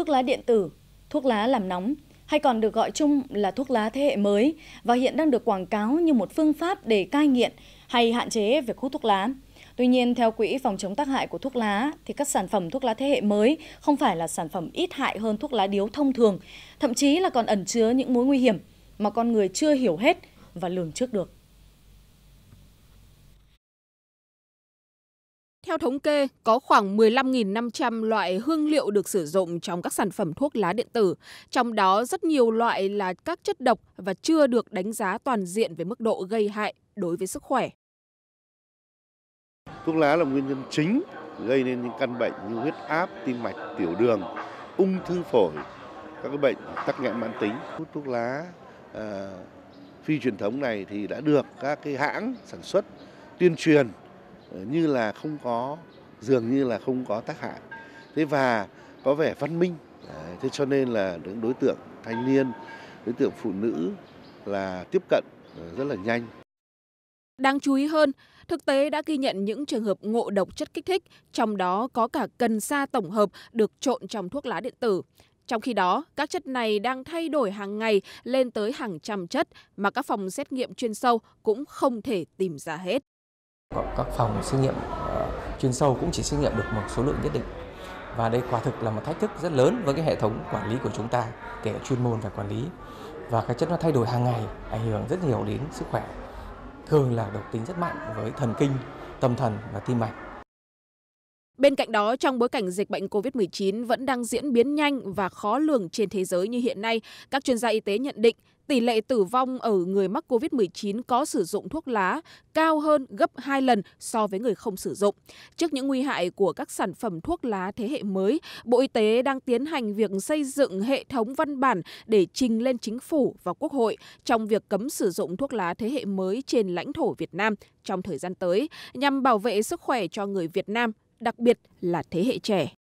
thuốc lá điện tử, thuốc lá làm nóng hay còn được gọi chung là thuốc lá thế hệ mới và hiện đang được quảng cáo như một phương pháp để cai nghiện hay hạn chế việc hút thuốc lá. Tuy nhiên, theo Quỹ phòng chống tác hại của thuốc lá, thì các sản phẩm thuốc lá thế hệ mới không phải là sản phẩm ít hại hơn thuốc lá điếu thông thường, thậm chí là còn ẩn chứa những mối nguy hiểm mà con người chưa hiểu hết và lường trước được. Theo thống kê, có khoảng 15.500 loại hương liệu được sử dụng trong các sản phẩm thuốc lá điện tử, trong đó rất nhiều loại là các chất độc và chưa được đánh giá toàn diện về mức độ gây hại đối với sức khỏe. Thuốc lá là nguyên nhân chính gây nên những căn bệnh như huyết áp, tim mạch, tiểu đường, ung thư phổi, các cái bệnh tắc nghẽn mãn tính. Hút thuốc lá à, phi truyền thống này thì đã được các cái hãng sản xuất tuyên truyền Ờ, như là không có dường như là không có tác hại thế và có vẻ văn minh thế cho nên là những đối tượng thanh niên đối tượng phụ nữ là tiếp cận ờ, rất là nhanh đáng chú ý hơn thực tế đã ghi nhận những trường hợp ngộ độc chất kích thích trong đó có cả cần sa tổng hợp được trộn trong thuốc lá điện tử trong khi đó, các chất này đang thay đổi hàng ngày lên tới hàng trăm chất mà các phòng xét nghiệm chuyên sâu cũng không thể tìm ra hết các phòng xét nghiệm ờ, chuyên sâu cũng chỉ xét nghiệm được một số lượng nhất định và đây quả thực là một thách thức rất lớn với cái hệ thống quản lý của chúng ta kể cả chuyên môn và quản lý và cái chất nó thay đổi hàng ngày ảnh hưởng rất nhiều đến sức khỏe thường là độc tính rất mạnh với thần kinh tâm thần và tim mạch Bên cạnh đó, trong bối cảnh dịch bệnh COVID-19 vẫn đang diễn biến nhanh và khó lường trên thế giới như hiện nay, các chuyên gia y tế nhận định tỷ lệ tử vong ở người mắc COVID-19 có sử dụng thuốc lá cao hơn gấp 2 lần so với người không sử dụng. Trước những nguy hại của các sản phẩm thuốc lá thế hệ mới, Bộ Y tế đang tiến hành việc xây dựng hệ thống văn bản để trình lên chính phủ và quốc hội trong việc cấm sử dụng thuốc lá thế hệ mới trên lãnh thổ Việt Nam trong thời gian tới nhằm bảo vệ sức khỏe cho người Việt Nam, đặc biệt là thế hệ trẻ.